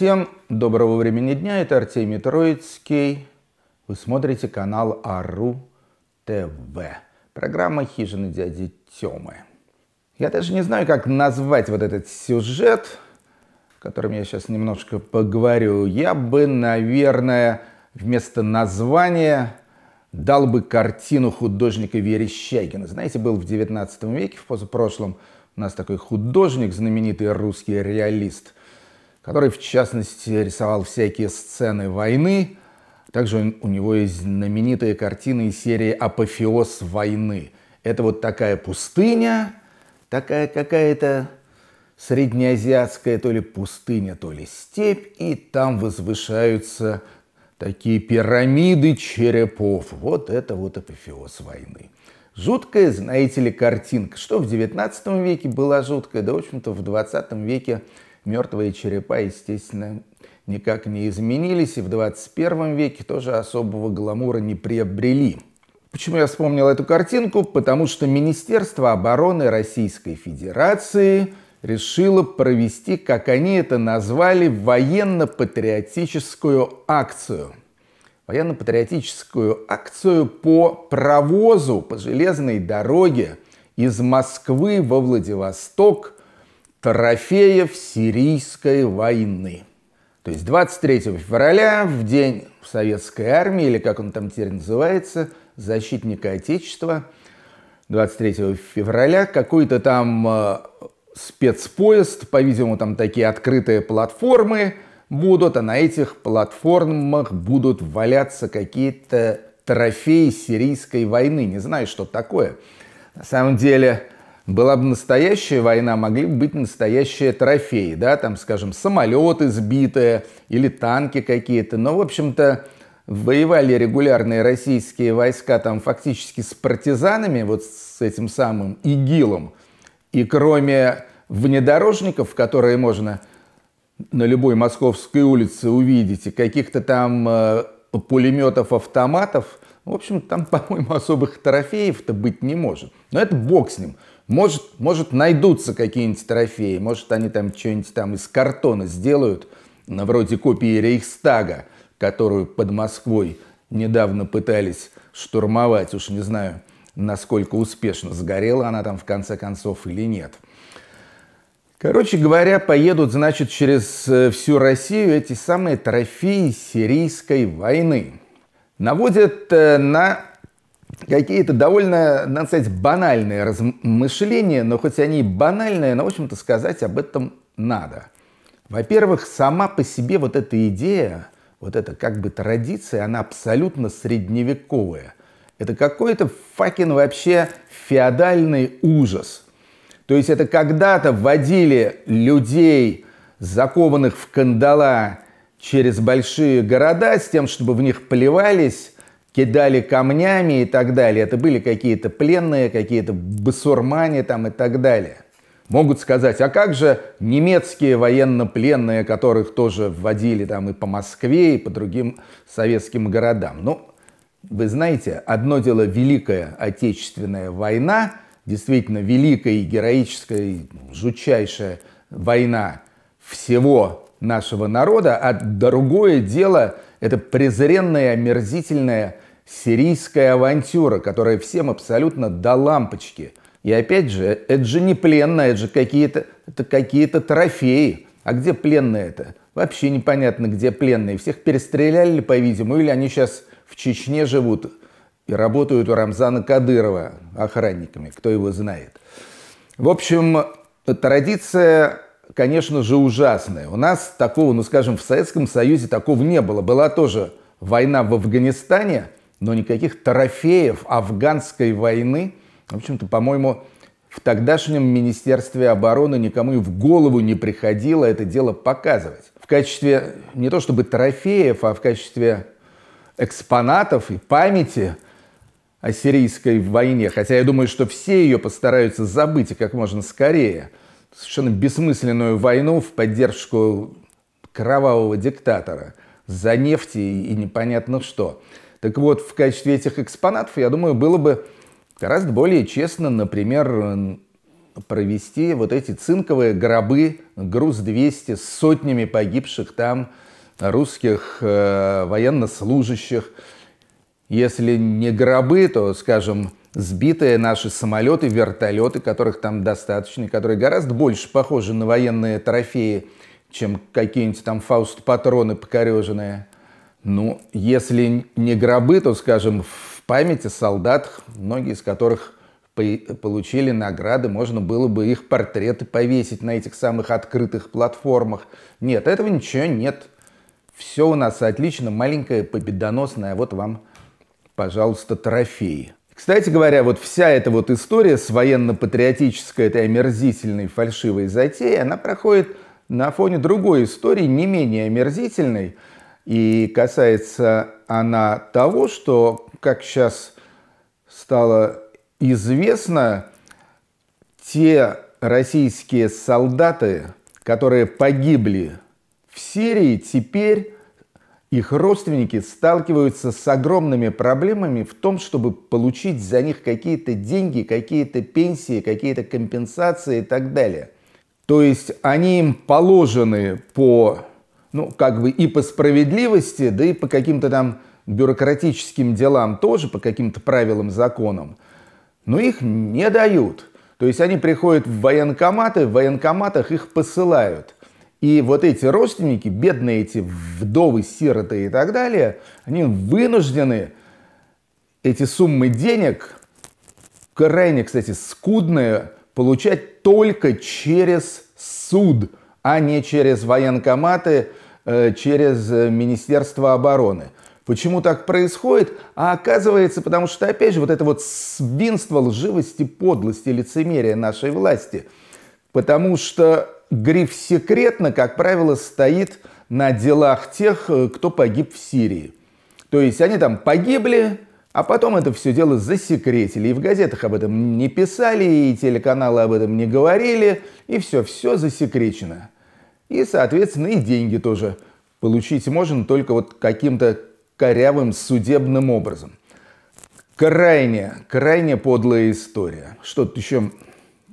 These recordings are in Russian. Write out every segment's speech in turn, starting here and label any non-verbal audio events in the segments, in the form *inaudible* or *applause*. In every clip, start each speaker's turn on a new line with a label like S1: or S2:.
S1: Всем доброго времени дня, это Артемий Троицкий. Вы смотрите канал АРУ ТВ. Программа «Хижина дяди Тёмы». Я даже не знаю, как назвать вот этот сюжет, о котором я сейчас немножко поговорю. Я бы, наверное, вместо названия дал бы картину художника Верещагина. Знаете, был в 19 веке, в позапрошлом, у нас такой художник, знаменитый русский реалист – который, в частности, рисовал всякие сцены войны. Также у него есть знаменитые картины из серии «Апофеоз войны». Это вот такая пустыня, такая какая-то среднеазиатская то ли пустыня, то ли степь, и там возвышаются такие пирамиды черепов. Вот это вот апофеоз войны. Жуткая, знаете ли, картинка. Что в 19 веке была жуткая, да, в общем-то, в 20 веке мертвые черепа, естественно, никак не изменились и в 21 веке тоже особого гламура не приобрели. Почему я вспомнил эту картинку? Потому что Министерство обороны Российской Федерации решило провести, как они это назвали, военно-патриотическую акцию. Военно-патриотическую акцию по провозу по железной дороге из Москвы во Владивосток – трофеев Сирийской войны. То есть 23 февраля, в день советской армии, или как он там теперь называется, защитника Отечества, 23 февраля какой-то там э, спецпоезд, по-видимому, там такие открытые платформы будут, а на этих платформах будут валяться какие-то трофеи сирийской войны. Не знаю, что такое. На самом деле, была бы настоящая война, могли бы быть настоящие трофеи, да, там, скажем, самолеты сбитые или танки какие-то. Но, в общем-то, воевали регулярные российские войска там фактически с партизанами, вот с этим самым ИГИЛом. И кроме внедорожников, которые можно на любой московской улице увидеть, и каких-то там э, пулеметов, автоматов, в общем, там, *laughs* по-моему, особых трофеев-то быть не может. Но это бог с ним. Может, может найдутся какие-нибудь трофеи, может они там что-нибудь там из картона сделают, на вроде копии Рейхстага, которую под Москвой недавно пытались штурмовать. Уж не знаю, насколько успешно сгорела она там в конце концов или нет. Короче говоря, поедут, значит, через э, всю Россию эти самые трофеи сирийской войны. Наводят э, на какие-то довольно, надо сказать, банальные размышления, но хоть они и банальные, но, в общем-то, сказать об этом надо. Во-первых, сама по себе вот эта идея, вот эта как бы традиция, она абсолютно средневековая. Это какой-то факин вообще феодальный ужас. То есть это когда-то водили людей, закованных в кандала через большие города, с тем, чтобы в них плевались, кидали камнями и так далее. Это были какие-то пленные, какие-то басурмане там и так далее. Могут сказать, а как же немецкие военно-пленные, которых тоже вводили там и по Москве, и по другим советским городам? Ну, вы знаете, одно дело Великая Отечественная война, действительно великая и героическая, и жутчайшая война всего нашего народа, а другое дело – это презренная, омерзительная сирийская авантюра, которая всем абсолютно до лампочки. И опять же, это же не пленная, это же какие-то какие -то трофеи. А где пленные это? Вообще непонятно, где пленные. Всех перестреляли, по-видимому, или они сейчас в Чечне живут и работают у Рамзана Кадырова охранниками, кто его знает. В общем, э, традиция конечно же, ужасное. У нас такого, ну скажем, в Советском Союзе такого не было. Была тоже война в Афганистане, но никаких трофеев афганской войны, в общем-то, по-моему, в тогдашнем Министерстве обороны никому и в голову не приходило это дело показывать. В качестве не то чтобы трофеев, а в качестве экспонатов и памяти о сирийской войне. Хотя я думаю, что все ее постараются забыть и как можно скорее – совершенно бессмысленную войну в поддержку кровавого диктатора за нефть и непонятно что. Так вот, в качестве этих экспонатов, я думаю, было бы гораздо более честно, например, провести вот эти цинковые гробы груз-200 с сотнями погибших там русских э, военнослужащих. Если не гробы, то, скажем, сбитые наши самолеты, вертолеты, которых там достаточно, которые гораздо больше похожи на военные трофеи, чем какие-нибудь там фауст-патроны покореженные. Ну, если не гробы, то, скажем, в памяти солдат, многие из которых получили награды, можно было бы их портреты повесить на этих самых открытых платформах. Нет, этого ничего нет. Все у нас отлично, маленькое, победоносное, а вот вам, пожалуйста, трофеи. Кстати говоря, вот вся эта вот история с военно-патриотической, этой омерзительной фальшивой затеей, она проходит на фоне другой истории, не менее омерзительной. И касается она того, что, как сейчас стало известно, те российские солдаты, которые погибли в Сирии, теперь их родственники сталкиваются с огромными проблемами в том, чтобы получить за них какие-то деньги, какие-то пенсии, какие-то компенсации и так далее. То есть они им положены по, ну, как бы и по справедливости, да и по каким-то там бюрократическим делам тоже, по каким-то правилам, законам. Но их не дают. То есть они приходят в военкоматы, в военкоматах их посылают – и вот эти родственники, бедные эти вдовы, сироты и так далее, они вынуждены эти суммы денег, крайне, кстати, скудные, получать только через суд, а не через военкоматы, э, через э, Министерство обороны. Почему так происходит? А оказывается, потому что, опять же, вот это вот свинство лживости, подлости, лицемерия нашей власти. Потому что Гриф «секретно», как правило, стоит на делах тех, э, кто погиб в Сирии. То есть они там погибли, а потом это все дело засекретили. И в газетах об этом не писали, и телеканалы об этом не говорили. И все, все засекречено. И, соответственно, и деньги тоже получить можно только вот каким-то корявым судебным образом. Крайне, крайне подлая история. Что тут еще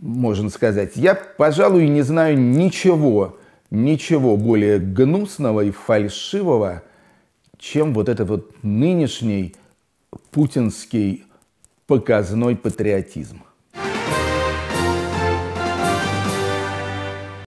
S1: можно сказать. Я, пожалуй, не знаю ничего, ничего более гнусного и фальшивого, чем вот этот вот нынешний путинский показной патриотизм.